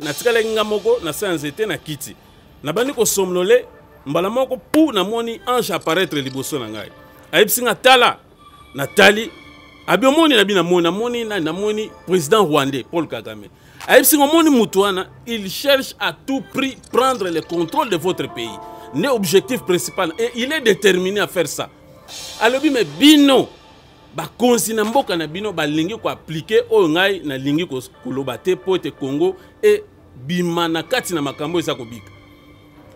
natikalaki nga moko nasanze te na kiti nabandi kosomnole mbala moko mpu namoni ange apparaître liboso na ngai ayebisi nga tala natali abi omoni na na namoni na na namoni président rwandais paul kagame ayebisi nga omoni il cherche à tout prix prendre le contrôle de votre pays nde objectif principal et il est déterminé à faire ça alobi me bino bakonzi na mboka na bino balingi koaplike oyo ngai nalingi koloba te mpo ete kongo ebima na kati na makambo eza kobika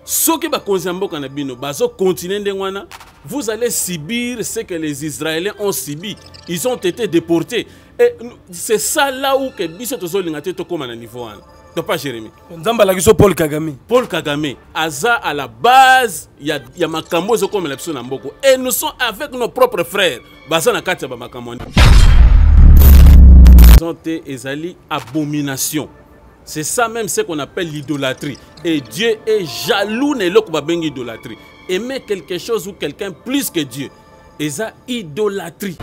soki bakonzi ya mboka na bino bazokontinue ndenge wana vous allez subir ce que les israéliens ont subi ils ont été déportés et c'est ça là où ke biso tozolinga te tokóma na niveau wana non pas Jérémie. Nzambe Paul Kagame. Paul Kagame aza à la base a ya makambo les personnes na mboko et nous sommes avec nos propres frères baza na kati ya bamakambo te ezali abomination c'est ça même ce qu'on appelle l'idolâtrie et Dieu est jaloux na eloko aimer quelque chose ou quelqu'un plus que Dieu ça, idolâtrie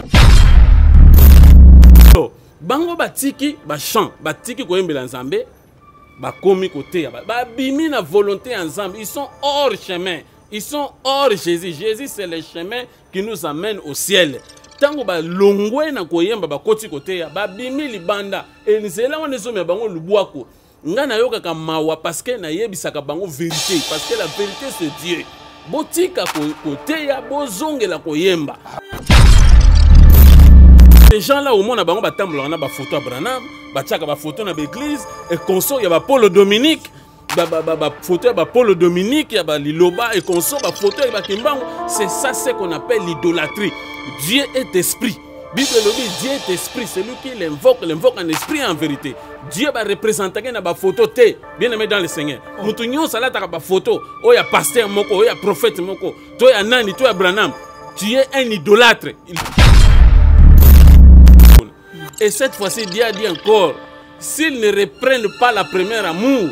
bango batiki chant, batiki koyembela nzambe bakomi koteya babimi na volonté ya nzambe ils sont hors chemin ils sont hors jésus jésus c'est le chemin qui nous amène au ciel ntango balongwe na koyemba bakoti koteya babimi libanda enzela wana ezomema bango lubwaku ngai nayokaka mawa parceke nayebisaka bango vérité parceke la vérité c'est dieu botika koteya bozongela koyemba Les gens-là au photo à Branham, on à ya branam batiaka bafoto na baeglise ekonso ya le dominique bafoto Paul le dominique ya baliloba ekonso photo à bakembango c'est ça ce qu'on appelle l'idolâtrie dieu est esprit bible dit, dieu est esprit celui qui l'invoque l'invoque en esprit en vérité dieu va représenter la photo, bien aimé dans le seigneur motu oh. nyonso alataka bafoto oh, y ya pasteur moko oh, y ya prophète moko Toi ya nani branam tu es un idolâtre Il... Et cette fois-ci, Dieu a dit encore, s'ils ne reprennent pas la première amour,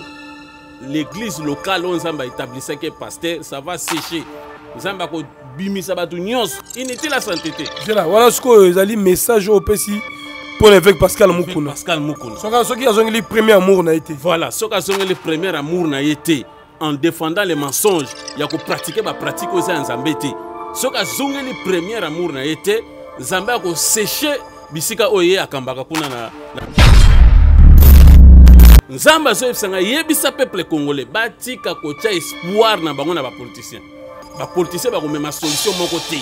l'église locale, on s'en va établir que pasteur, ça va sécher. Il akobimisa bato nyonso inutile Voilà ce que sikoyo euh, dit message au Pessi pour l'évêque Pascal évêque pascal mukunapascal mukuna soki le premier amour na ye te voilà soki le premier amour na été en défendant les mensonges il ya kopratike bapratike oyo eza ya nzambe te soki le premier amour na été, Nzamba ko séché bisika oyo ye akambaka kuna na, na... nzambe azoyebisanga yebisa peuple congolais batika kotya espoir na bango na politiciens bapoliticien bakomema solution moko te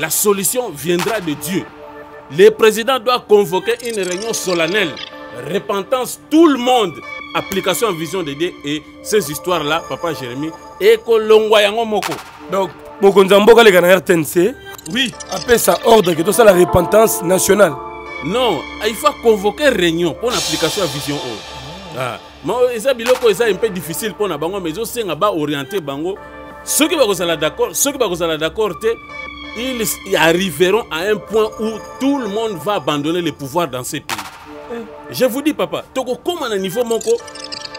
la solution viendra de dieu le président doit convoquer une réunion solennelle repentance tout le monde application en vision de dieu et ces histoires là papa jérémi ekolongwa yango moko donc bokonzi ya mboka aleka na rtnc oui appelle ça ordre que tout ça la repentance nationale non il faut convoquer réunion pour application à vision oyo ah. ah. ma euh, eza biloko eza un peu difficile mpona bango mais ezosenga baoriente bango va bakozala d'accord ceux soki bakozala d'accord te ils arriveront à un point où tout le monde va abandonner le pouvoir dans ce pays eh. je vous dis papa tokokóma un niveau moko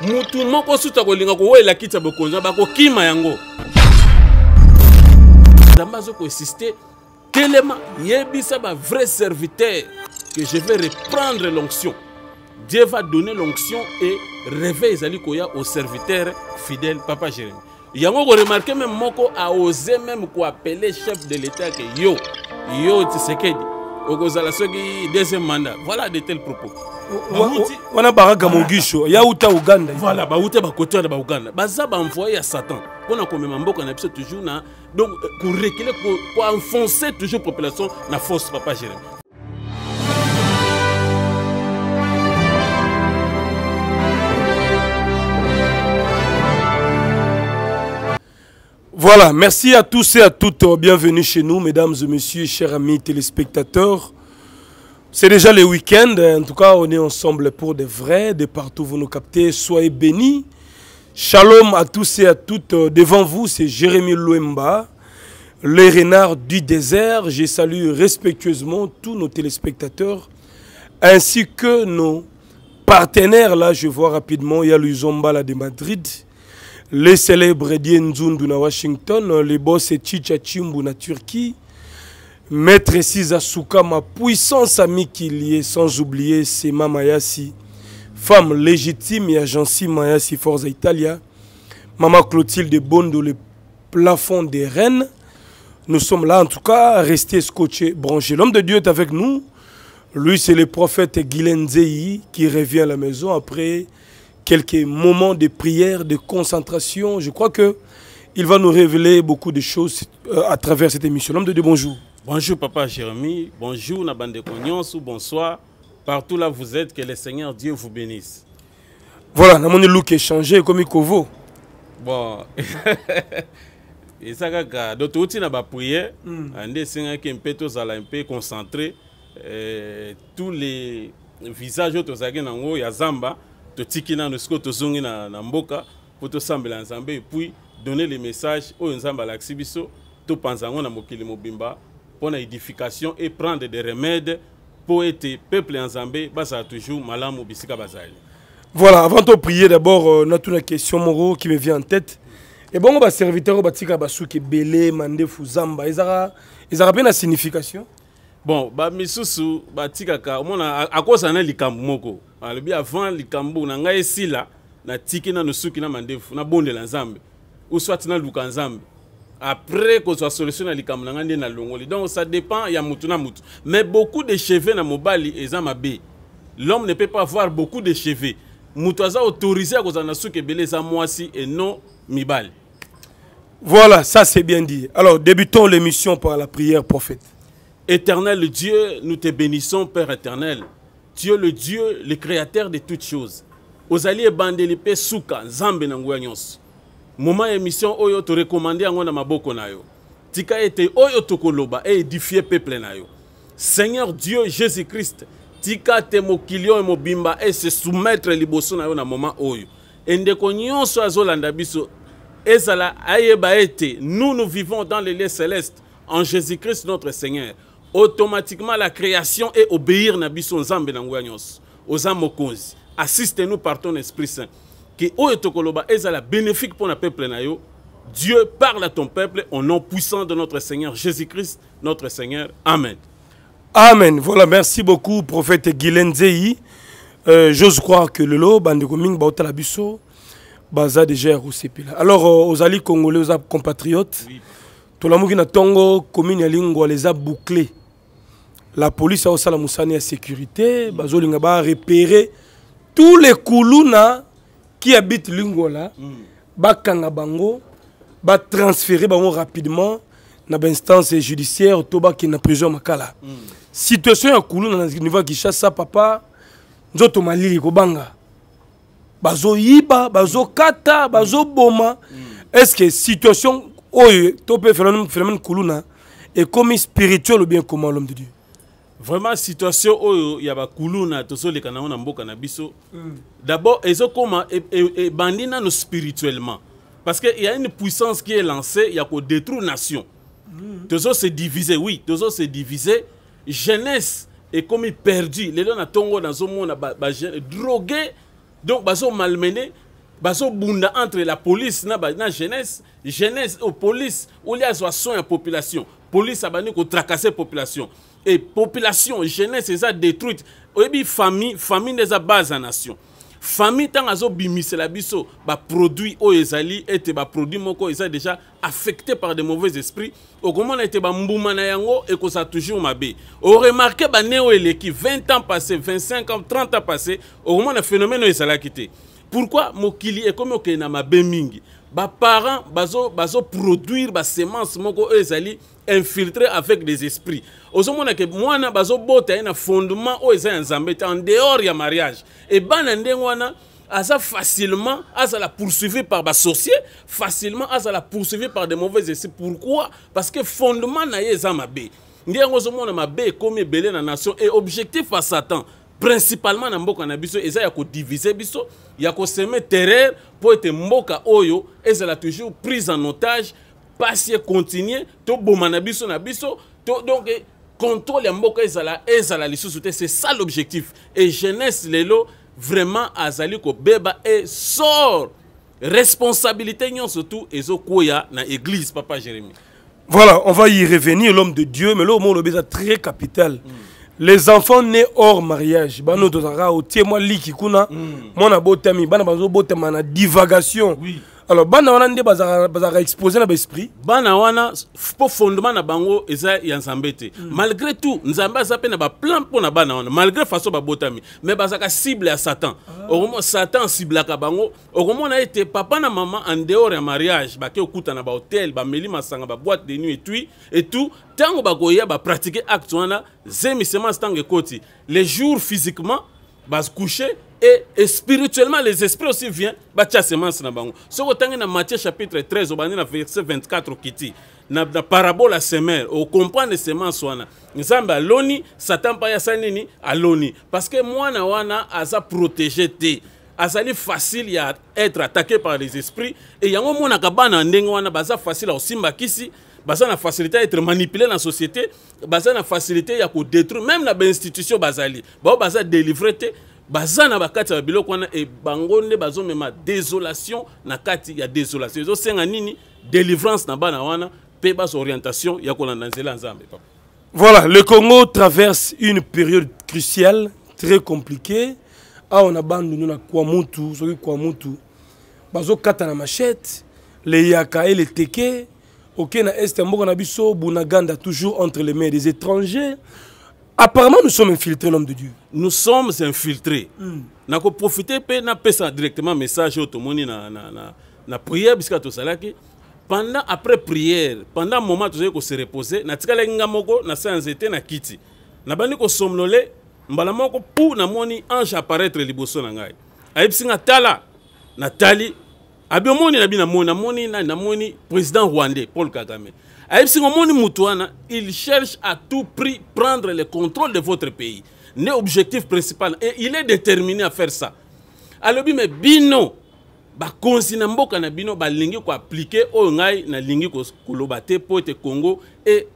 la moko sutu akolinga kowelela kiti ya bokonzi bakokima yango nzambe insister telema ça, ba vrai serviteur que je vais reprendre l'onction dieu va donner l'onction et réveil ezali koya au serviteur fidèle papa jérémi yango remarqué même moko a osé même quoi appeler chef de l'état que yo yo tisekedi okozala soki deuxième mandat voilà de tels propos wana baraka mogisho ya outa uganda voilà côté bakote ba Uganda. baza baenvoye à satan on mpona komema mboka na a toujours na donc pour pour enfoncer toujours la population la force papa gérer. Voilà, merci à tous et à toutes. Bienvenue chez nous, mesdames et messieurs, chers amis téléspectateurs. C'est déjà le week-end, hein. en tout cas, on est ensemble pour de vrais, de partout vous nous captez. Soyez bénis, Shalom à tous et à toutes. Euh, devant vous, c'est Jérémy Louemba, le renard du désert. Je salue respectueusement tous nos téléspectateurs ainsi que nos partenaires. Là, je vois rapidement, il y a Zombala de Madrid, les célèbres Dien à Washington, les boss et Chichachimbu na Turquie, Maître Siza ma puissance amie qui y sans oublier c'est Mamayasi femme légitime et Jancy Maya si Italia, Maman Clotilde Bondo, le plafond des reines. Nous sommes là, en tout cas, à rester scotchés, branchés. L'homme de Dieu est avec nous. Lui, c'est le prophète Guylaine qui revient à la maison après quelques moments de prière, de concentration. Je crois qu'il va nous révéler beaucoup de choses euh, à travers cette émission. L'homme de Dieu, bonjour. Bonjour, papa Jérémy. Bonjour, Nabande ou Bonsoir. Partout là vous êtes, que le Seigneur Dieu vous bénisse. Voilà, nous moni look est changé comme faut. Bon. Et ça de a na prière, hmm. ande singa un peu concentré euh, tous les visages ya Zamba to tiki na to zongi na na pour to nzambe et puis donner les messages au nzamba laxibiso to panzango na mokili mobimba pour l'édification et prendre des remèdes Poète, peuple en Zambé, ça toujours malam ou bisika bazali. Voilà, avant de prier d'abord, euh, on a une question Moro qui me vient en tête. Et bon, bah serviteur batika basuki belé mande zamba, ils ezara bien la signification. Bon, bah misusu batika ka mona a cause na likambo moko. Alobi ah, avant likambo na ngai sila na tiki na nusuki na mande na bon la l'anzambe, Ou soit na luka après soit solutionné, les likambo na longoli donc ça dépend ya mutuna mutuna mutu. mais beaucoup de cheveux na mobali ezama mabe l'homme ne peut pas avoir beaucoup de cheveux Mutoza autorisé à na suki à eza et non Mibale. Voilà, ça c'est bien dit. Alors, débutons l'émission par la prière, prophète. Éternel Dieu, nous te bénissons, Père éternel. Dieu le Dieu, le créateur de toutes choses. Ozali ebandeli pe Souka, nzambe na moma émission oyo torekomande recommander na maboko na yo tika ete oyo tokoloba e édifier peuple na yo seigneur dieu jésus christ tika te mokili oyo mobimba e se soumettre liboso na na moma oyo endeko nyonso azolanda biso ezala ayeba ete nous nous vivons dans les lieux célestes en jésus christ notre seigneur automatiquement la création et obéir na biso nzambe na nguya nyonso oza assiste nous par ton esprit saint que est bénéfique pour le peuple Dieu parle à ton peuple au nom puissant de notre Seigneur Jésus-Christ, notre Seigneur. Amen. Amen. Voilà, merci beaucoup, prophète Guy Euh, J'ose croire que le lot, Bandekoming, Bautalabusso, Baza déjà Roussepila. Alors, aux euh, alliés congolais, aux compatriotes, tout tout le monde Tongo, commune Lingua, les a bouclés. La police a aussi la moussane à sécurité, Bazo Lingaba a repéré tous les coulouna qui habitent Lungola, hmm. bakanga bango, transférer rapidement dans l'instance judiciaire toba qui na prison La hmm. Situation ya dans na niveau Kinshasa papa nous malili kobanga. Bazo nous bazo kata, bazo hmm. boma. Est-ce que situation avons dit phénomène phénomène kuluna est comme spirituel ou bien comment l'homme de Dieu? vraiment situation oyo ya bakuluna tozoleka nango na mboka na biso d'abord ezokoma ebandi e, e, e nano spirituellement parce que y a une puissance qui est lancée il y a ko nations. nation so se diviser oui se diviser jeunesse comme ekomi perdu lelo dans un monde drogué donc sont bunda entre la police na, la na jeunesse jeunesse la oh, police ou les son la population police tracassé tracasser population et population jeunesse ça détruite oyebi famille famille des bases base nation famille c'est la biso bah, produit o ezali ete baproduit moko eza déjà affecté par des mauvais esprits okomona ete bambuma na yango ça toujours mabe oremarke ba oyo eleki 20 ans passés, 25 ans 30 ans passés, passé le phénomène oyo quitté pourquoi mokili ekomi okende na mabe mingi produire ba semences moko ezali bazo infiltré avec des esprits ozomona on a que moi, na fondement oyo eza ya nzambe te en dehors ya mariage ebana ndenge wana aza ah, facilement ah, la poursuivi par sorcier, facilement ah, la poursuivi par de mauvais esprits pourquoi parce que fondement na ye eza mabe nde ozomona mabe comme ebele na nation et objectif à satan principalement na mboka na biso ezaya ya diviser biso ya semer terreur pour être mboka oyo ezala toujours prise en otage passer continuer tout na biso na biso to donc eh, contrôle ya mboka ezala ezala li te c'est ça l'objectif et jeunesse lelo vraiment azali beba et sort responsabilité nyonso tu ezokwea na église papa jérémie voilà on va y revenir l'homme de dieu mais l'homme olobi eza très capital mm. les enfants nés hors mariage bano mm. tozalaka otie mwa liki kuna mm. mwana botami bana botema na divagation oui alors bana wana nde bazalaka expose na esprit. bana wana mpo fondement na bango eza ya mm. malgré tout nzambe aza mpe na plan po na bana wana malgré façon babotami mais bazaka cible ya satan ah. okomo satan ka bango na été papa na maman en dehors ya mariage ba bake okuta na ba meli masanga boîte de nuit et et tout etui etout ntango bakoya bapratike acte wana zemisemance tango koti. les jours physiquement coucher et, spirituellement les esprits aussi viennent batia semence na bango soki otangi dans matthieu chapitre 13 au verset 24 okiti na, la parabole Semer, comprend les semences. nous avons nzambe l'ONI, satan pas asali à aloni parce que mwana wana aza protégé te être facile à être attaqué par les esprits et yango omonaka bana ya ndenge wana basa facile ya kosimba kisi basa na facilité être manipulé la société basa na facilité ya détruire. même na l'institution. bazali bao basa délivré te bazana bakata bakati ya biloko wana e bangonde nde bazomema désolation na kati ya désolation ezosenga nini délivrance na bana wana pe orientation ya kolanda nzela ya nzambe papa Voilà, le Congo traverse une période cruciale, très compliquée. Ah, on a bandu, nous, on a Kwamutu, celui Kwamutu. Bazo kata na machette, les Yaka et les Teke. Ok, na Est, on a Bisso, Bunaganda, toujours entre les mains des étrangers. apparemment nous sommes infiltrés l'homme de dieu nous sommes infiltrés mm. nakoprofite mpe napesa directement message oyo tomoni na, na, na, na prière bisika tosalaki pendant après prière pendant moment tozali kose repose natikalaki nga moko na se ya nzete na kiti nabandi kosomnole mbala moko mpu namoni ange apparaître liboso na ngai ayebisi nga tala natali abi omoni na bino namoni namoni nani namoni président rwandais paul kagame ayeb singomoni mutu wana il cherche à tout prix prendre le contrôle de votre pays ne objectif principal et il est déterminé à faire ça alobi me bino bakonzi na mboka na bino balingi appliqué au ngai na koloba ko mpo ete congo et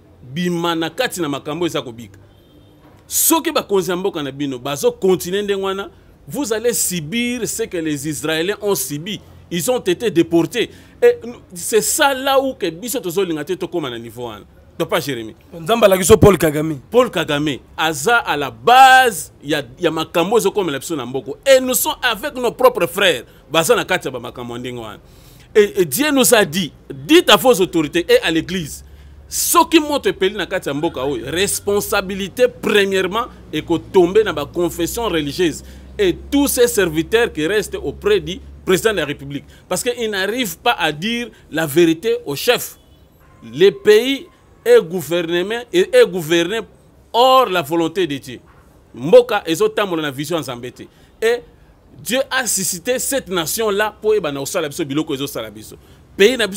na kati na makambo eza kobika soki bakonzi ya mboka na bino continent de wana vous allez subir ce que les israéliens ont subi ils ont été déportés. Et c'est ça là où que biso tozo lingate to niveau là pas Jérémy. Nzamba la Paul Kagame. Paul Kagame aza à la base ya y a comme la personnes mboko. Et nous sommes avec nos propres frères. na Et, Dieu nous a dit, dites à vos autorités et à l'église ceux qui epeli na kati mboka responsabilité premièrement dans la confession religieuse et tous ces serviteurs qui restent auprès dit président de la République. Parce qu'il n'arrive pas à dire la vérité au chef. Le pays est gouverné, hors la volonté de Dieu. Mboka et ont la vision Zambété. Et Dieu a suscité cette nation-là pour Ebana les Biloko et Le Pays n'a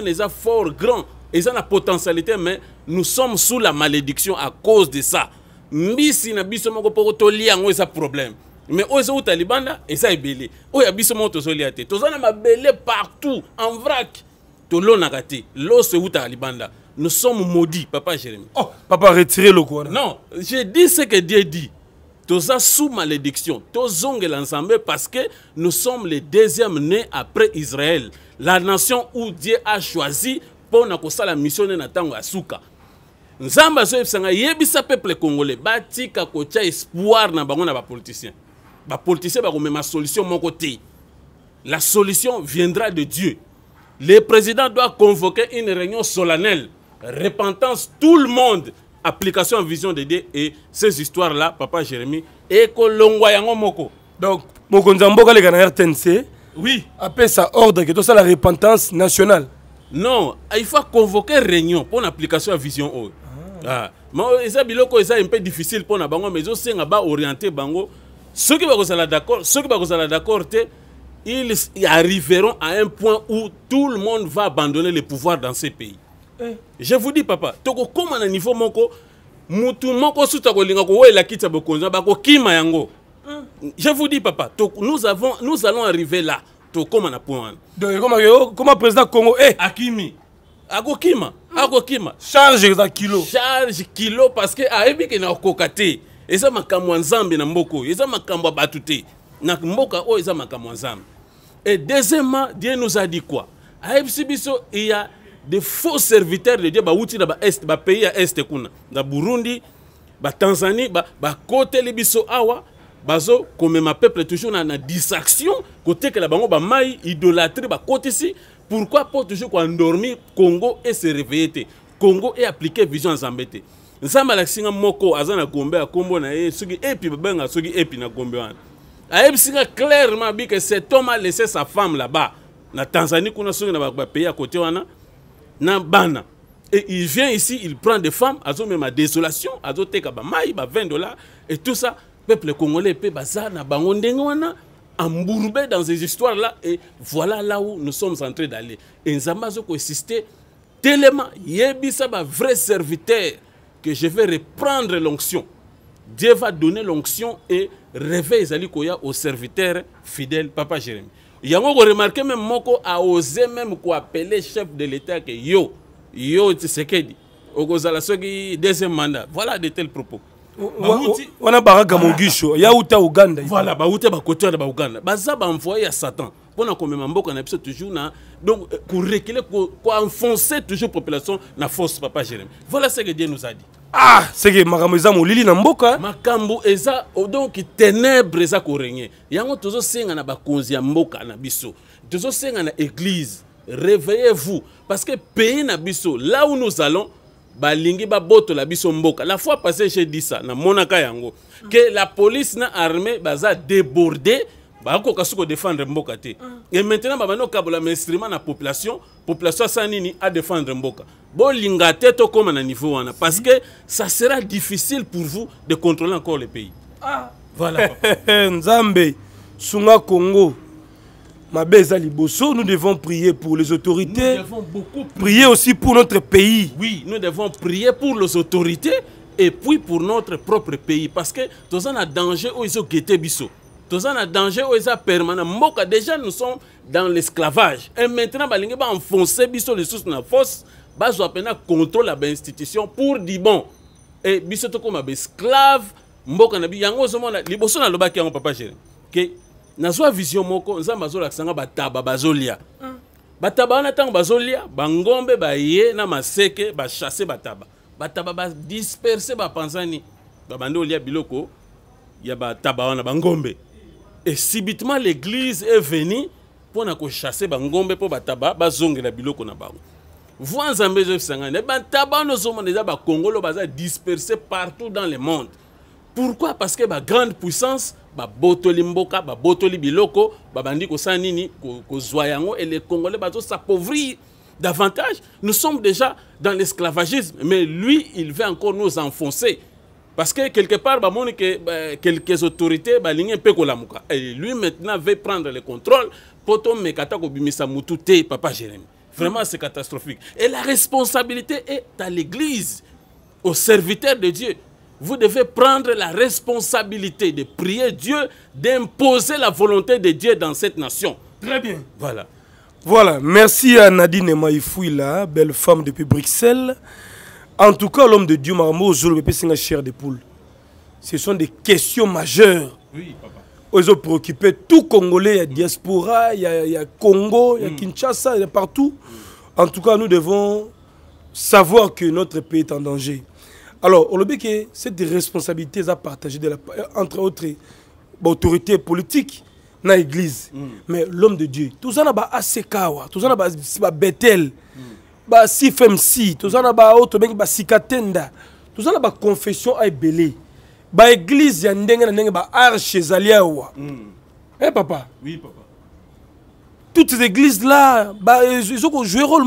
les est fort grand. Ils ont la potentialité, mais nous sommes sous la malédiction à cause de ça. Mais n'a biso moko un ça problème mais ça est belé. et ça, ebele oyo ya biso moko tozolia te toza na mabelé partout en vrac tolonaka te le eutaka libanda nous sommes maudits papa Jérémy. oh, papa retirez le quoi non j'ai dit ce que dieu dit toza sous malédiction tozongela ensemble parce que nous sommes les deuxième né après israël la nation où dieu a choisi pour na la mission ne na ntango ya suka nous sommes yebisa peuple congolais bâtir, kotya espoir na bango na les politiciens vont mettre ma solution mon côté. La solution viendra de Dieu. Le président doit convoquer une réunion solennelle. Repentance, tout le monde. Application vision de Dieu et ces histoires-là, Papa Jérémy. Et que moko. Donc, Mokonzamboka le RTNC. Oui. Après ça ordre que tout ça la repentance nationale. Non, il faut convoquer une réunion pour l'application à vision haute. Oh. Ah. ah. Mais ça, oh, c'est un peu difficile pour nous, mais c'est orienté bango soki bakozala d'accord soki bakozala d'accord ils arriveront à un point où tout le monde va abandonner le pouvoir dans ce pays eh. je vous dis papa tokokóma na niveau moko mutu moko susu akolinga kowela kiti ya bako kima yango eh. je vous dis papa to, nous, avons, nous allons arriver là tokóma na point comment comment président congo eh. akimi akokima kima charge eza kilo charge kilo parce que ayebi ah, kene na te eza makambo ya na mboko. eza makambo ya bato na mboka o eza makambo et deuxièmement dieu nous a dit quoi biso il y a de faux serviteurs de dieu bawuti na baest pays ya este kuna na burundi batanzanie bakoteli ba biso awa ma peuple toujours na, na distraction la bango ba côté ici, pourquoi pas toujours koendormir congo et se réveiller congo e appliquer vision ya nzamba la singa moko azana gombe na ye soki epi babenga soki epi na gombe wana clairement bi que cet homme sa femme là-bas na tanzanie kuna soki na ya kote wana na bana et il vient ici il prend des femmes ma désolation bamai ba 20 dollars et tout ça peuple congolais pe baza na bango ndenge wana embourbé dans ces histoires là et voilà là où nous sommes en train d'aller et avons insisté tellement serviteur que je vais reprendre l'onction. Dieu va donner l'onction et réveille Koya aux serviteurs fidèles, Papa Jérémie. Yango remarqué même Moko a osé même quoi appeler chef de l'État que yo, yo Tsekedi, deuxième mandat. Voilà de tels propos. On a baraka Mogisho, Yaouta Voilà, Baouta Bakotia de uganda Baza envoyé à Satan mpona komema mboka na biso toujours na donc quoi euh, enfoncer toujours population na force papa jérémi voilà ce que dieu nous a dit ah que makambo eza molili na mboka makambo eza oh, donc ténèbres eza koregne yango singa na bakonzi ya mboka na biso singa na église réveillez-vous parce que pays na biso là où nous allons balingi la biso mboka la fois passée j'ai dit ça na Monaka yango que la police na armée baza débordé il faut défendre mboka te mm. Et maintenant il faut que la population population à nini défendre mboka bolinga te tokóma na niveau parce mm. que ça sera difficile pour vous de contrôler encore le pays ah. voilà nzambe sunga congo Mabeza nous devons prier pour les autorités nous devons beaucoup prier. aussi pour notre pays oui nous devons prier pour les autorités et puis pour notre propre pays parce que avons un danger ont gueté biso toza na danger permanent déjà nous sommes dans l'esclavage et maintenant enfoncer les biso sous na fosse bazwa mpena contrôle contrôler l'institution pour di bon et eh, biso tokóma Nous mboka na biso yango ozomona liboso nalobaki yango papa géri ke nazwa vision moko nzambe Nous nga bataba bazolia mm. bataba na ntango bazolia bangombe yé, na maseke Nous bataba bataba ba panzani ba biloko ya bataba ba bangombe et subitement, l'église est venue pour nous chasser Bangombe, pour Bataba, la Biloko na bango. Voir en Joseph Sangane, Bataba, nos hommes déjà Congolo, est bah, dispersés partout dans le monde. Pourquoi Parce que la bah, grande puissance, bah, Botoli Mboka, Botoli Biloko, Babandi Kosanini, yango et les Congolais, Bazo s'appauvrir davantage. Nous sommes déjà dans l'esclavagisme, mais lui, il veut encore nous enfoncer. Parce que quelque part, bah, que, bah, quelques autorités, bah, et lui maintenant veut prendre le contrôle pour papa Jérémie. Vraiment, c'est catastrophique. Et la responsabilité est à l'Église, aux serviteurs de Dieu. Vous devez prendre la responsabilité de prier Dieu, d'imposer la volonté de Dieu dans cette nation. Très bien. Voilà. Voilà. Merci à Nadine Maïfouila, belle femme depuis Bruxelles. En tout cas, l'homme de Dieu, aujourd'hui, c'est chair de poule. Ce sont des questions majeures. Oui, papa. Ils ont préoccupé tout Congolais, il y a diaspora, il y a, Congo, il y a mm. Kinshasa, il y partout. En tout cas, nous devons savoir que notre pays est en danger. Alors, on que cette responsabilité à partager de la, euh, entre autres l'autorité bah, politique dans l'église. Mm. Mais l'homme de Dieu, tout ça n'a pas assez kawa, tout ça ba CFMC toza na tenda oyo ba basikatenda L'Église na ba église ya eh, papa oui, papa toutes les églises là un rôle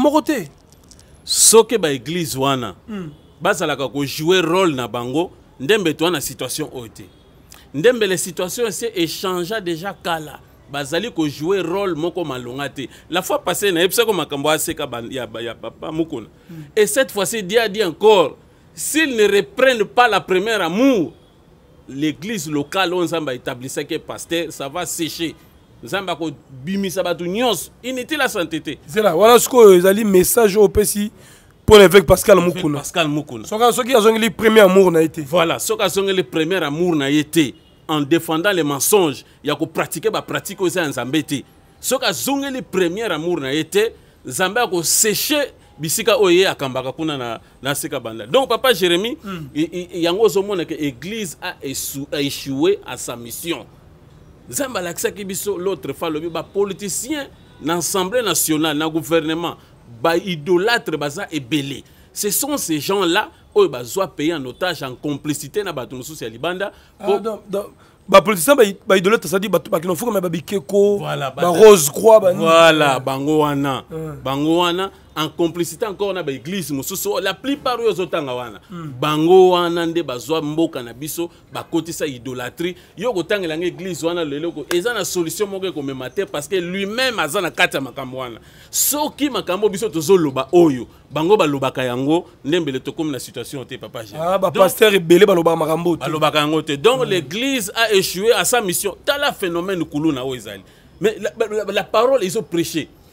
Ce que l'Église, église wana mm. bazalaka jouer rôle na bango ndembe na situation oyo ndembe situation c'est échangea déjà kala bazali jouer rôle moko malonga la fois passée ko makambo aseka ya, ya papa mukuna mm. et cette fois-ci il a dit encore s'ils ne reprennent pas la première amour l'église locale oyo établissait que pasteur ça va sécher nzambe akobimisa bato nyonso inutile c'est là voilà ce sikoyo euh, ezali message au opesi mpo pour évêque pascal mokuna pascal a soki le premier amour na été te voilà soki le premier amour na été en défendant les mensonges ya a pratiqué en Zambéti. Ce qui a soki le premier amour na a te séché bisika oyé à séché kuna na, na sika banda donc papa jérémi mm. un ozomona ke église a, esu, a échoué à sa mission nzambe a biso l'autre fois alobi politicien dans l'Assemblée nationale le gouvernement baidolâtre baza ebele ce sont ces gens là oyo bazwa pays en otage en complicité na bato mosusu ya libanda ah, bapoliticien baidolete cestadi bato bakina foka me babikeko barose croix voilà bango wana bango wana en complicité encore na baeglise mosusu la plupart oyo ezotanga wana mm. bango wana nde bazwa mboka na biso bakotisa idolatrie yo kotangelanga eglise wana leloko eza na solution moko ekomema te parce que lui-même azana na makambo wana soki makambo biso tozoloba oyo bango balobaka yango ndembele tokomi na situation te papa ah, pasteur ebele balobaka makambo balobaka yango te donc mm. l'église a échoué à sa mission tala phénomène kuluna oyo ezali mais la, la, la parole ezoprêche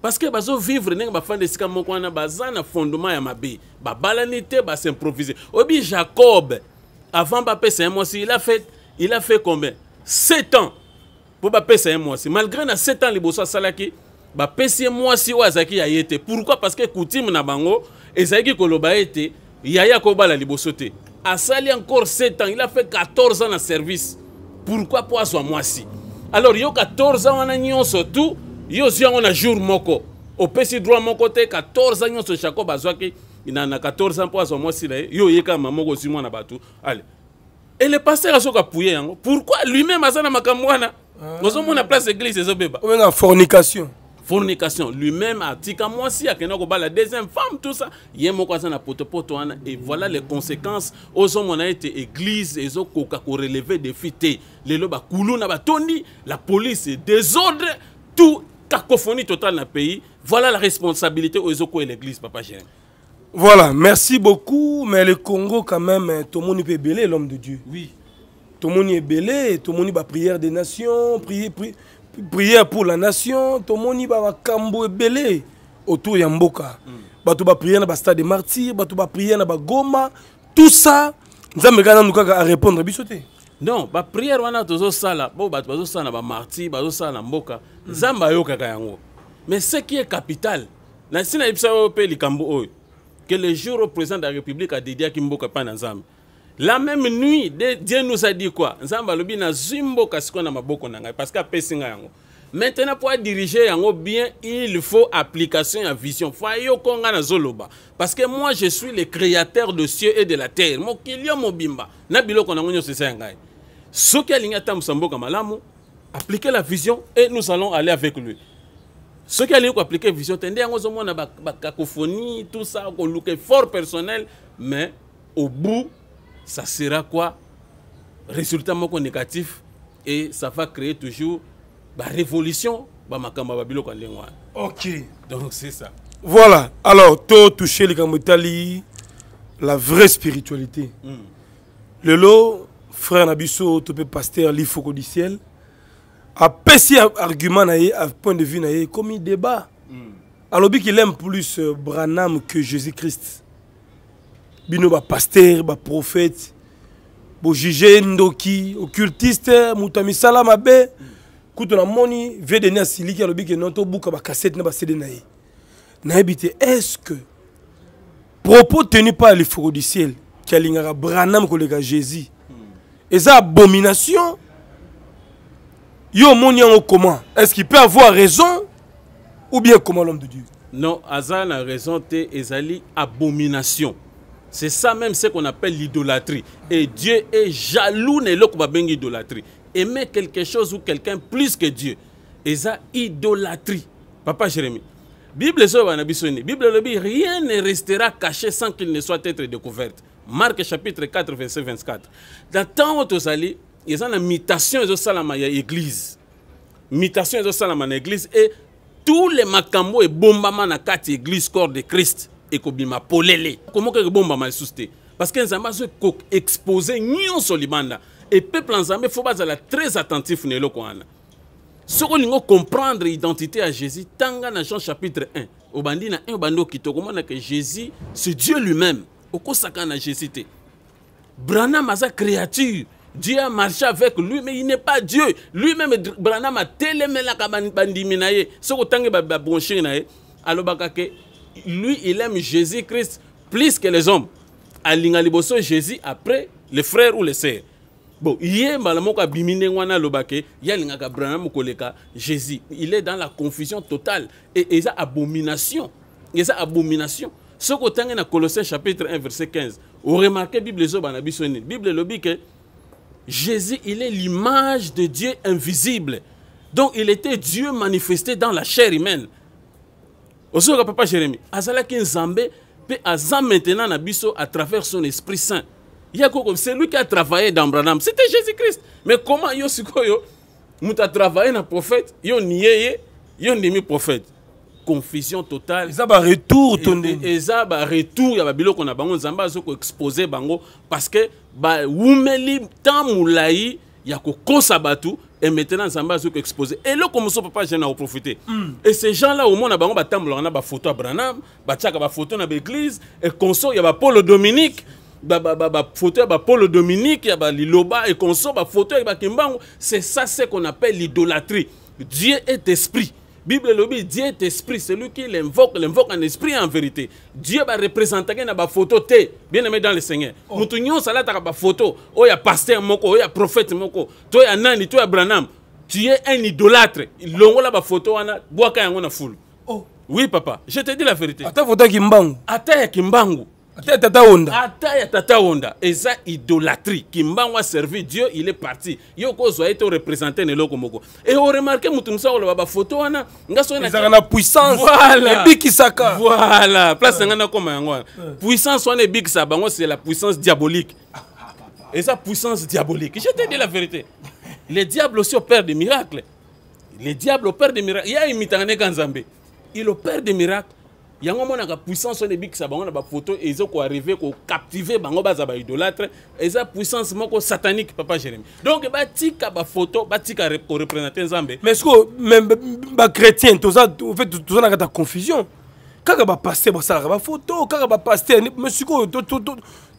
parce que bazovivre ndenge bafandi esika moko wana baza na fondement ya mabe babalani te s'improviser obi jacob avant bapesa un mois il a fait, il a fait combien 7 ans mpo bapesa un mois. malgré na 7 ans liboso asalaki bapesi ye mois si wazaki ya ye te Pourquoi parce que coutume na bango ezalaki koloba ete yaya akobala liboso te asali encore 7 ans il a fait 14 ans na service Pourquoi pour mpo mois si alors yo 14 ans wana nyonso tout yo a yango jour moko opesi droit moko 14 nyonso jacob il na, na 14 mpo azwa mwasi yo ale et le pasteur azoki a yango hein. pourquoi lui-même aza na makambo wana ah. ozomona place église ezobeba fornication fornication lui-même atika a la deuxième femme tout ça na a wana et voilà les conséquences a été église ko a lelo na la police désordre tout cacophonie totale dans le pays. Voilà la responsabilité aux Ezoko et l'Église, Papa Jérémy. Voilà, merci beaucoup. Mais le Congo, quand même, hein, tout le monde peut belé l'homme de Dieu. Oui. Tout le monde est belé, tout le monde va prière des nations, prière, prière, prière pour la nation, tout le monde va cambo belé autour de Mboka. monde mm. va prier dans le stade des martyrs, bato va prier dans Goma. Tout ça, nous avons à répondre à Bissoté non bapriere wana tozosala bo bato bazosala na bamartir bazosala na mboka nzambe ayokaka yango mais ce qui est capital na ntina ipsa oyo mpe likambo oyo que le jour au président de la république adediaki mboka pa na nzambe la même nuit dieu nous a dit quoi nzamba alobi na mboka sikoyo na maboko na ngai parce que apesi ngai yango maintenant pour diriger yango bien il faut application et vision fo na ngai parce que moi je suis le créateur de cieux et de la terre mokili yo mobimba na biloko na nyonso ceux qui atambusa mboka malamu la vision et nous allons aller avec lui qui soki appliquer la vision te nde avoir une cacophonie. tout ça look fort personnel mais au bout ça sera quoi résultat négatif et ça va créer toujours une révolution ok donc c'est ça voilà alors tout touché les camotali la vraie spiritualité Le hmm. lelo frère Nabiso, topé pasteur Lifo Codiciel, a pêché argument à point de vue, Comme un débat. Hmm. Alors qu'il aime plus euh, Branham que Jésus-Christ. Bino ba pasteur, ba prophète, bo juger ndoki, occultiste, mutamisala mabe, kuto na moni, vie de siliki alors, que non to buka ba cassette na ba CD na ye. est-ce que propos tenus par les du ciel qui a lingara Branham koleka Jésus ça, abomination yo yango comment est-ce qu'il peut avoir raison ou bien comment l'homme de dieu non Azan a raison c'est ezali abomination c'est ça même ce qu'on appelle l'idolâtrie et dieu est jaloux de l'idolâtrie. aimer quelque chose ou quelqu'un plus que dieu ça idolâtrie papa jérémie bible est là, bible rien ne restera caché sans qu'il ne soit être découverte Marc chapitre 4 verset 24 Dans na ntango tozali eza na mutation y a église mutation Mutation na église et tous les makambo et na kati église corps de christ et ekobima polele komoka ebombama lisusu s'ouster? parce que nzambe azoexpose nyonso libanda peuple ya nzambe faut être très attentif nelo qu'on veut comprendre l'identité à identité à jésus tanga na jean chapitre 1 obandi na 1 te okita que jésus c'est dieu lui-même okosaka na jésus Branham m'a sa créature dieu a marché avec lui mais il n'est pas dieu lui-même Branham atelemelaka bandimi na ye soki otangi babronchiri na ye alobaka ke lui il aime jésus christ plus que les hommes alinga liboso jésus après le frère ou le sœur bon ye mbala moko abimi ndenge wana aloba ke ye alingaka jésus il est dans la confusion totale et eza abomination eza abomination ce que dans Colossiens chapitre 1 verset 15, vous remarquez Bible la Bible dit que Jésus, il est l'image de Dieu invisible. Donc il était Dieu manifesté dans la chair humaine. que papa Jérémie, zambé nzambe peut aza maintenant na à travers son esprit saint. c'est lui qui a travaillé dans Branham, c'était Jésus-Christ. Mais comment yo a travaillé dans le prophète, yo nié yo le prophète confusion totale eza baretour tonde eza retour. ya babiloko na bango nzambe azo koexpose bango parce que bawumeli ntan molai ya kokosa bato et maintenant nzambe azo et le mosusu papa jeune akoprofite mm. et ces gens là au omona bango batambolaka na bafoto ya branam batiaka photo na baeglise econso ya le dominique bafoto Paul le dominique ya baliloba photo bafoto ya Kimbang c'est ça ce qu'on appelle l'idolâtrie dieu est esprit bible elobi dieu est esprit lui qui l'invoque l'invoque en esprit en vérité dieu représenter na bafoto te bien aimé dans le seigneur oh. Nous avons nyonso photo il oh, y a pasteur, moko oh, y a prophète moko y un nani y a branam tu es un idolâtre longola bafoto wana bwaka yango na fulu oh. oui papa je te dis la vérité ata foto ya kimbangu ata qui kimbangu ata ya tata onda ata ya tata onda eza idolatrie dieu il est parti Yoko okozwa été te orepresente na eloko moko e oremarke motu mosusu photo ana. wana nga so ezaka na puissance voilà place na koma nakoma yango Puissance, puissance wana ebikisa bango c'est la puissance diabolique eza ah, ah, puissance diabolique je te dis la vérité les diables aussi opère des miracles les diables opère des miracles ya une neka nzambe il opère des miracles yango omonaka puissance on oyo ebikisa bango na ont eza qu'on captiver bango idolâtre et ça puissance moko satanique papa jérémie donc photo batika tika batika korepresente nzambe mais ce même chrétien fait bachrétien toza na kata confusion quand kaka bapaster basalaka bafoto kaka bapaster mais sikoyo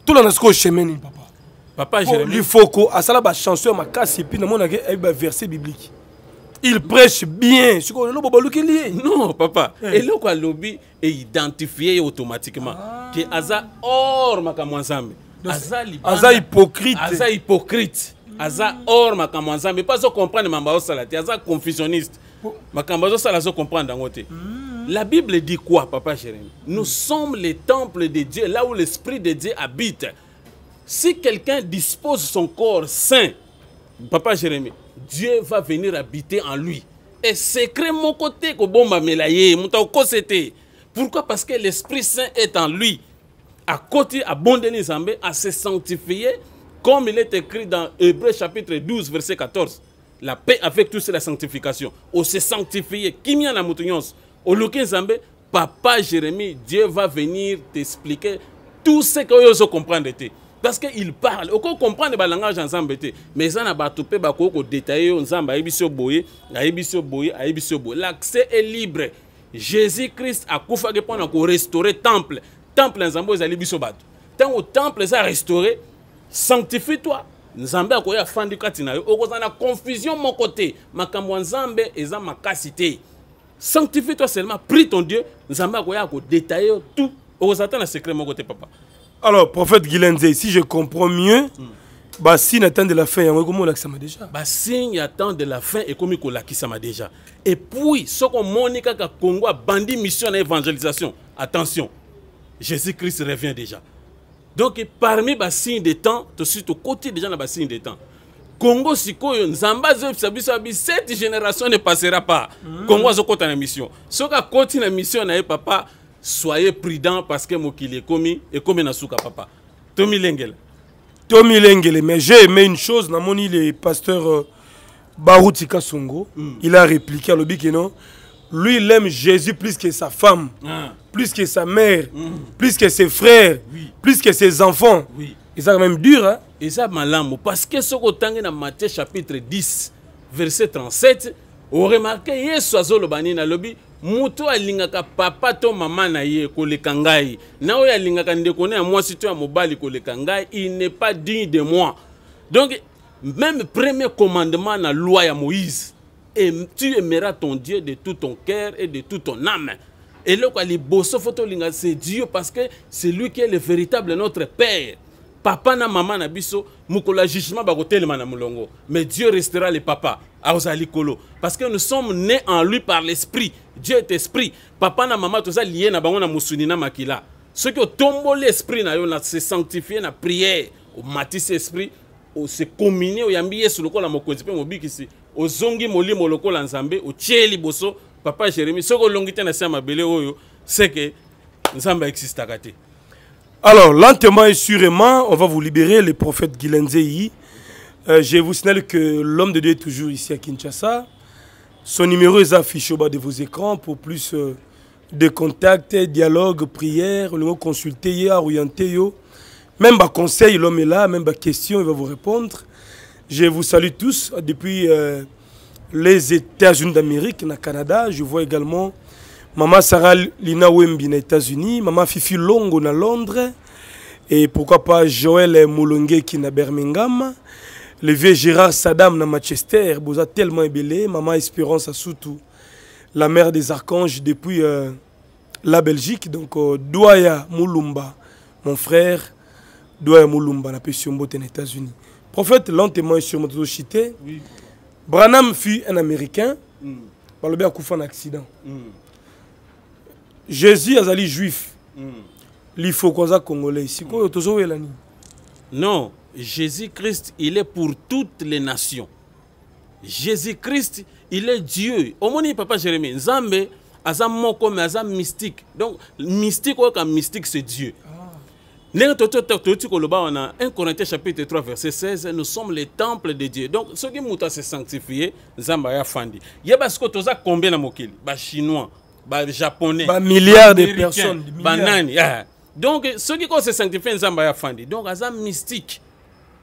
tolanda ce chemin papa papa papa jérémi lifoko asala bachanson ya puis epuis namonaka eyebi baverset biblique il prêche bien. Non, papa. Eh. Et là, quoi, lobby est identifié automatiquement. Ah. Que Aza or makamwanzambe. Aza Aza hypocrite. Aza hypocrite. Aza or makamwanzambe. Pas comprendre mamba osalati. Aza confessionniste. Makambo osala zo comprendre d'angote. La Bible dit quoi, papa Jérémie Nous hmm. sommes les temples de Dieu, là où l'Esprit de Dieu habite. Si quelqu'un dispose son corps saint, papa Jérémie, Dieu va venir habiter en lui. Et secret mon côté que bon c'était. Pourquoi Parce que l'Esprit Saint est en lui. À côté, à de à se sanctifier, comme il est écrit dans Hébreu chapitre 12, verset 14. La paix avec tout c'est la sanctification. Au se sanctifier, au papa Jérémie, Dieu va venir t'expliquer tout ce que vous comprenez parce qu'il parle oko comprendre langage ensemble te mais ça na pas pe bako ko détailler nzamba ayebiso boye ayebiso boye ayebiso boye l'accès est libre Jésus-Christ a pendant qu'on restaurer temple temple ya nzambe ezali biso bato au temple eza restauré sanctifie toi nzambe akoya afandi kati na yo okozala na confusion mon côté, ma ya nzambe eza makasi sanctifie toi seulement prie ton dieu nzambe akoya akodétaille yo tout okozala ta na secret mon côté papa alors, prophète Guilenze, si je comprends mieux, hmm. bah, signe attend de la fin, Et ekomi kolakisama déjà. Bah, signe attend de la fin ekomi kolakisama déjà. Et puis, soko qui a Congo bandit mission d'évangélisation, attention, Jésus-Christ revient déjà. Donc, parmi le bah, signe des temps, au côté des déjà dans bah, la signe des temps. Congo si nzamba cette génération ne passera pas. Le hmm. Congo a une mission. qui continué la mission na pas. papa, soyez prudent parce que mokili et combien na souka papa tomi l'engel, tomi l'engel mais j'ai aimé une chose île, le pasteur Baroutika euh, baruti hmm. il a répliqué à que non lui il aime jésus plus que sa femme ah. plus que sa mère hmm. plus que ses frères plus que ses enfants et ça quand même dur hein? ça, malin. parce que ce ce otangi dans matthieu chapitre 10 verset 37 oiseau, yesu banin, à l'objet moto alingaka papa to mama na ye koleka ngai na oyo ndekone ndeko na ya mwasi to ya mobali koleka ngai il n'est pas digne de moi donc même premier commandement na loi ya moïse et tu aimeras ton dieu de tout ton cœur et de toute ton âme eloko ya bosso photo linga c'est dieu parce que c'est lui qui est le véritable notre père papa na mama na biso mokolo ya jugement bakotelema na molongo mais dieu restera le papa akozala likolo parce que nous sommes nés en lui par l'esprit dieu est esprit papa na mama toza lie na bango na mosuni na makila soki otomboli esprit na yo na se sanctifie na prière omatisi esprit ose komine oyambi yesu lokola mokonzi mpe mobikisi ozongi molimo lokola nzambe otie liboso papa jérémi soki olongi te na se ya mabele oyo seke nzambe aexistaka te Alors, lentement et sûrement, on va vous libérer, le prophète Gilenzei. Euh, je vous signale que l'homme de Dieu est toujours ici à Kinshasa. Son numéro est affiché au bas de vos écrans pour plus euh, de contacts, dialogues, prières, le mot consulter, orienter. Même par conseil, l'homme est là, même par question, il va vous répondre. Je vous salue tous depuis euh, les États-Unis d'Amérique, le Canada. Je vois également Maman Sarah Lina Wembi aux États-Unis, Maman Fifi Longo à Londres, et pourquoi pas Joël Moulongue qui est à Birmingham, le vieux Gérard Saddam à Manchester, vous êtes tellement ébélé, Maman Espérance à Soutou, la mère des archanges depuis euh, la Belgique, donc euh, Douaya Moulumba, mon frère, Douaya Moulumba, la Pessiombo aux États-Unis. Prophète, lentement sur mon chité, Branham fut un Américain, il a eu un accident. Mm jésus azali juif mm. il faut qu'on aza congolais sikoyo tozoyela nini non jésus-christ il est pour toutes les nations jésus-christ il est dieu moins, papa jérémie nzambe aza moko mais aza mystique donc mystique oyoka mystique c'est dieu ndenge toti koloba wana 1 corinthiens chapitre 3 verset 16 nous sommes les temples de dieu donc ce qui ase sanctifie nzambe Zambaya fandi yeba toi toza combien na mokili bah, chinois ba japonais ba milliards de personnes ba yeah. donc soki kose sanctifie nzambe ya fandi donc aza mystique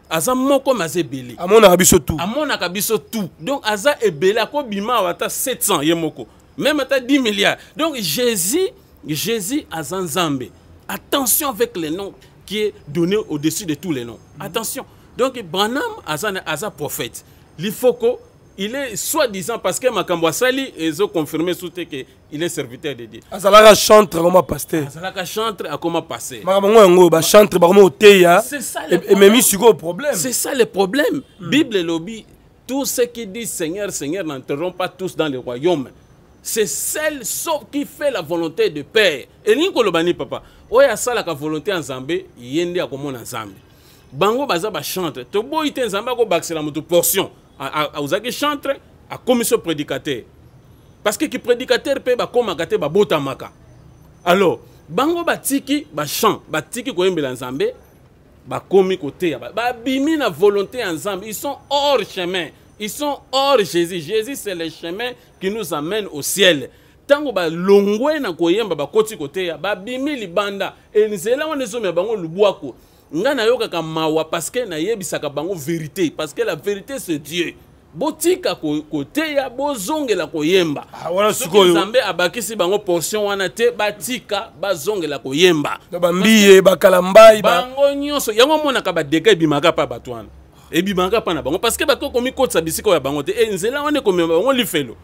aza moko me aza A amonaka tout tout mon akabiso tout donc aza ebele akobima bima wata 700 ye moko même ata 10 milliards donc jésus jésus aza nzambe attention avec les noms qui est donné au-dessus de tous les noms mm-hmm. attention donc banam aza, aza prophète lifoko il est soi-disant parce que Makambo Asali, ils ont confirmé sous que il est serviteur de Dieu. Azalaka chantre comment passer? Azalaka chantre à comment passer. Makambo yango ba chantre ba comment oteya. C'est ça Et e- e même si problème. C'est ça le problème. Hmm. Bible lobby tous ceux qui disent Seigneur Seigneur n'entreront pas tous dans le royaume. C'est celle sauf qui fait la volonté de Père. Et l'inkolobani papa. Oya la volonté en Zambé, yende en Zambé. Bango baza ba chantre. Toboyi te Zambé ko bakisela portion aozalaki chantre à commissaire prédicateur parce que qui prédicateur kipredicateur mpe bakomaka bota maka. alors bango batiki chant batiki koyembela nzambe bakomi koteya babimi na volonté ya nzambe ils sont hors chemin ils sont hors jésus jésus c'est le chemin qui nous amène au ciel ba longwe na koyemba côté. koteya babimi libanda enzela wana me bango l'ubwako nga yokaka mawa parceke nayebisaka bango vérité parce que la vérité c'est dieu botika côté koteya bozongela koyemba ah, soki nzambe abakisi bango portion wana te batika bazongela koyemba bambiye mbai bango nyonso yango omonaka badeka ebimaka mpa pa wana ebimaka mpa na bango parceke bato okomikotisa bisika ya bango te e nzela wana ekomema bango lifelo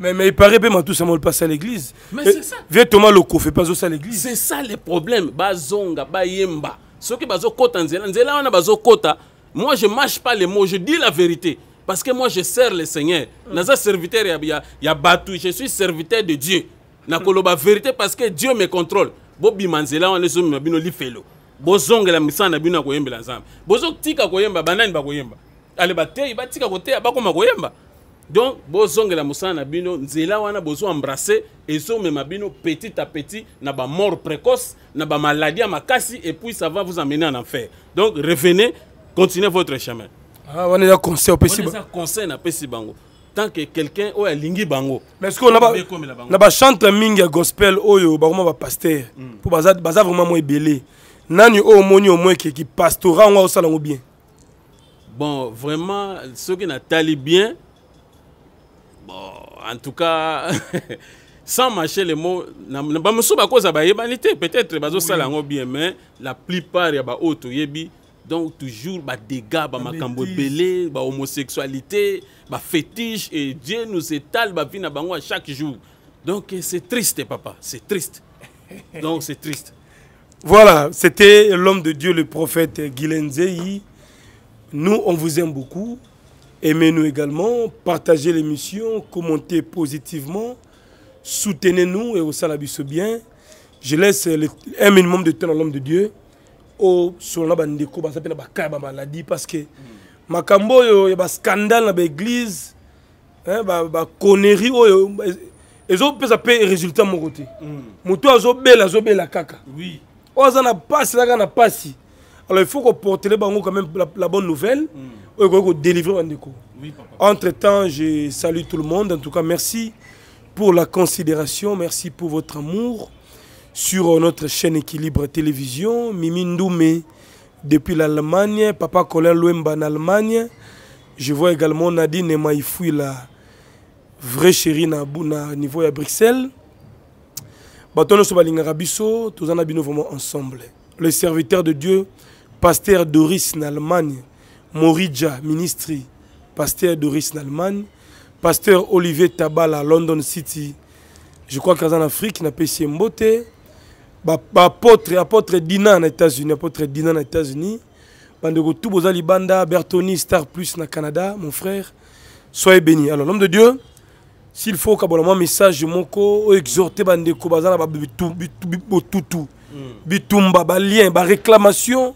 Mais, mais il paraît bien tout ça passer à l'église. Mais eh, c'est ça. Viens Thomas Loko, fais pas ça à l'église. C'est ça le problème. Bazonga, Bayemba. Ce qui kota nzela, nzela wana bazokota. Moi je mâche pas les mots, je dis la vérité parce que moi je sers le Seigneur. Mm. Naza serviteur ya ya batu, je suis serviteur de Dieu. Na koloba vérité parce que Dieu me contrôle. Bobi manzela wana zo mabino lifelo. Bozongela misana bino koyembela nzambe. tika koyemba banani koyemba Ale bateyi batika ba bakoma koyemba donc bozongela mosala na bino nzela wana bozo embrase ezomema bino petit à petit na mort précoce na à ma makasi et puis ça va vous amener en enfer donc revenez continuez votre chemin ah, wana eza conseil opesi conseil napesi bango tant que quelqu'un oyo oh, lingi bango na bachantre mingi gospel oyo bakoma hmm. Pour mpo baza vraiment moi belé. nani o omoni omoi ekeki pastorat au salon ou bien bon vraiment qui n'ont natali bien en tout cas, sans mâcher les mots, pas si cause bayebani te peut-être ça l'a bien mais la plupart ya ba oto yebi donc toujours ba dégâts ba makambo belé ba homosexualité ba fétiche et Dieu nous étale ba vie na chaque jour. Donc eh, c'est triste papa, c'est triste. Donc c'est triste. Voilà, c'était l'homme de Dieu, le prophète Guilenzei Nous, on vous aime beaucoup. Aimez-nous également, partagez l'émission, commentez positivement, soutenez-nous et au salabiso bien. Je laisse le, un minimum de temps à l'homme de Dieu. Oh, au bah, ça bandeko, basa pena bakaya ba maladie bah, parce que makambo y ya ba scandale na l'église, église, hein ba ba connerie oyo oh, bah, ezo pesa pe résultat mon côté. Mm. Moto azo bela azo la kaka. Oui. Oza oh, na passe la na passé. Alors il faut qu'on porte quand même la, bonne nouvelle, hmm. et qu'on délivre Entre-temps, je salue tout le monde. En tout cas, merci pour la considération, merci pour votre amour sur notre chaîne Équilibre Télévision. Mimi Ndoumé, depuis l'Allemagne, Papa Colin Louemba en Allemagne. Je vois également Nadine Maïfoui, la vraie chérie niveau à Bruxelles. Le Sobalingarabiso, tous en vraiment ensemble. Les serviteurs de Dieu, pasteur Doris en Allemagne, Morija, ministre, pasteur Doris en Allemagne, pasteur Olivier Tabala à London City, je crois qu'en Afrique, il a payé Mbote, apôtre, apôtre Dina en États-Unis, apôtre Dina en États-Unis, Bandego Touboza Libanda, Bertoni, Star Plus en Canada, mon frère, soyez bénis. Alors, l'homme de Dieu, s'il faut qu'abonnement un message moko oh, exhorter bandeko bazala ba mm. bitumba ba lien ba réclamation mm.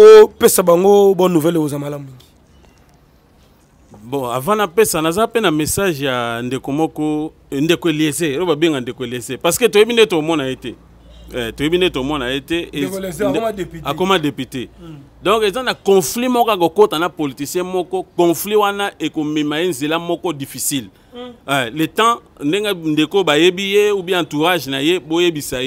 opesa oh, bango bonne nouvelle aux Amalambou. bon avant napesa naza mpe un message ya ndeko moko eh, ndeko eliese oyo babenga ndeko eliese parce que toyebi nde tomona ye te toyebi nde tomona ye te akoma député donc eza un conflit moko akokɔta na politicien moko conflit wana ekomema ye nzela moko difficile mm. eh, le temps ndeko bayebi ou bien entourage na ye boyebisa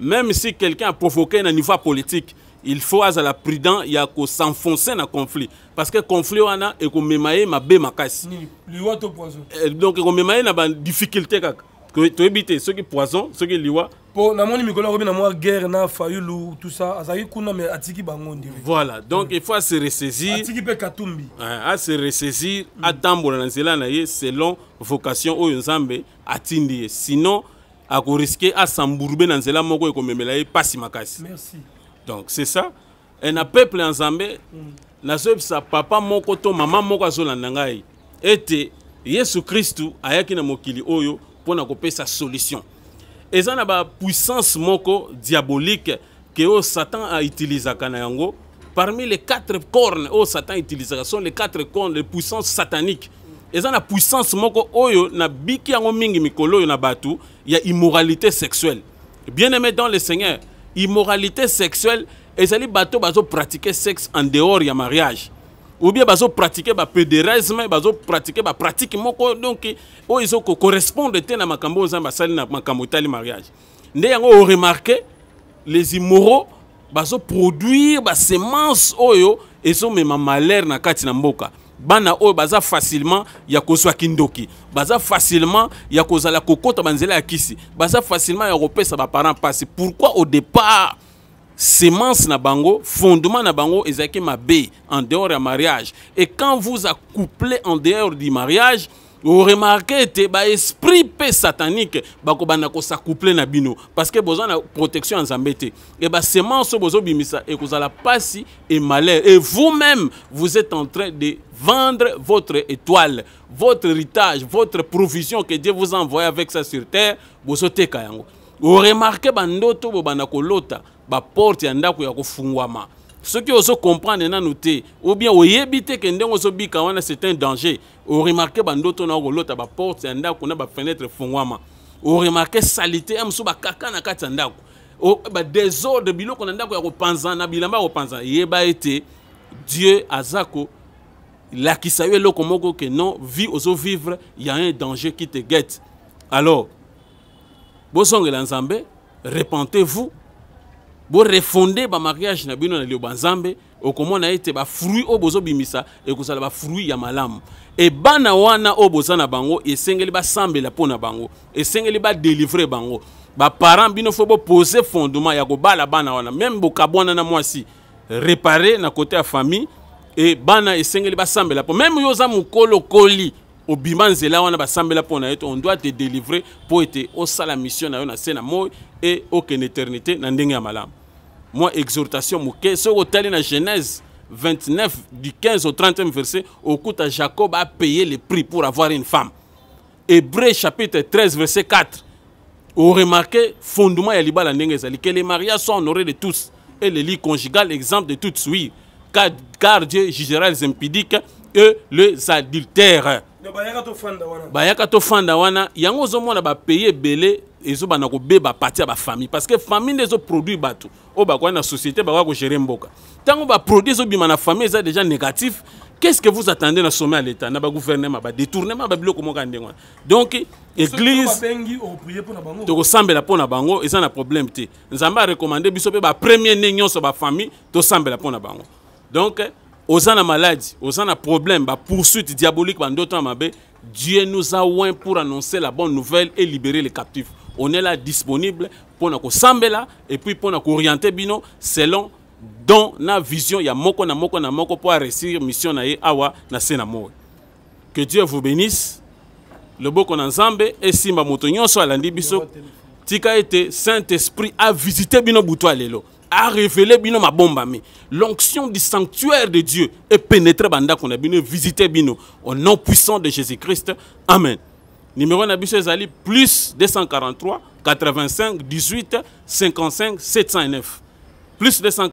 même si quelqu'un a provoqué niveau ya politique il faut être prudent s'enfoncer dans le conflit parce que conflit wana ekomema ye de poison. Eh, donc la difficulté na que tu éviter ceux qui poison qui liwa po moni mikolo robin na la guerre na faillite, tout ça azalaki kuna mais atiki bango ndire voilà donc hmm. il faut se ressaisir atiki pe katumbi eh, se ressaisir hmm. na cela na selon vocation atindi sinon se s'embourber na moko pas si ma casse. merci donc c'est ça e na peuple ya nzambe sa papa moko to mama moko azola nangai. ete jésus kristu ayaki na mokili oyo pona na kopesa solution eza na puissance moko diabolique que o satan utilisé kana yango parmi les quatre cornes o satan aitilizaka sont les quatre cornes les puissances sataniques eza na puissance moko oyo nabiki yango mingi mikolo oyo na y ya immoralité sexuelle bien aimé dans le seigneur immoralité sexuelle ezali bato pratiquer sexe en dehors du mariage ou bien pédérisme pratiquer pratiquer bapratique pratique donc oyo ezokocorrespondre te na makambo na makambo mariage remarqué que les immoraux bazoproduire oyo ezomema malheur na kati bana oyo baza facilement ya kozwa kindoki baza facilement ya kozala kokota banzela ya kisi baza facilement ya kopesa baparent passer pourquoi au départ semence na bango fondement na bango ma mabe en dehors ya mariage et quand vous accouplez en dehors du mariage vous Vous remarquez que pé satanique avec nous na bino que besoin de protection en Et la semence e basemence bimisa et pasi et malheur et vous-même vous êtes en train de vendre votre étoile votre héritage votre provision que dieu vous a envoyé avec ça sur terre Vous remarquez oremarke bandoto de kolota baporte porte de ya osent comprendre nanu te ou bien oyebi que ke so bika wana c'est un danger oremarke bandoto na okolota baporte ya ndako na bafenetre fungwama oremarke salite ya ba kaka na kati ya ndako badesordre biloko na ndako ya na bilamba ya panza yeba été dieu aza qui sait le moko que non vie y a un danger qui te guette alors bozongela nzambe repentez vous borefonde mariage na bino na lio banzambe okomona ete et oyo bozobimisa ba bafruit ya malamu ebana wana o boza na bango esengeli basambela mpo na bango esengeli délivrer bango parents bino fo poser fondement ya la bana wana même bokabwana na mwasi réparer na côté à famille et bana esengeli basambela mpo même yo za mukolo koli obima nzela wana basambela mpo na ye on doit te délivrer pour ete osala mission na yo na se na et e éternité na ndenge ya moi exhortation que ce hôtel genèse 29 du 15 au 30e verset de jacob payé le prix pour avoir une femme hébreu chapitre 13 verset 4 remarquez, fondement ya libala ndenge les mariages sont honorés de tous et les lits conjugal exemple de toute suite car, dieu jugera les impudiques et les adultères bayaka tofanda wana yango ozomona bapays ebele ko kobeba parti ba famille. parce que famille nde produit bato oyo ko na société ba ko gérer mboka produit zo bima na famille ça déjà négatif qu'est-ce que vous attendez na sommet à l'état na ba bagouvernement ba détournement ba ya ndenge ndengwa donc église To la mpo na bango eza na problème te nzambe recommander biso mpe ba famille. To bafamille la mpo na bango donc aux maladie malades, problème ba poursuite diabolique diaboliques, dieu nous a oué pour annoncer la bonne nouvelle et libérer les captifs on est là disponible pour nous là et puis nous orienter bino selon dans na vision a moko na moko na moko pour réussir mission na awa na se que dieu vous bénisse Le loboko na si ma moto soit alandi biso tika été saint esprit a visité bino butu a révélé bino ma bombe l'onction du sanctuaire de Dieu est pénétré banda qu'on a bino visité bino au nom puissant de Jésus-Christ. Amen. Numéro na biso plus 243 85 18 55 709. Plus 243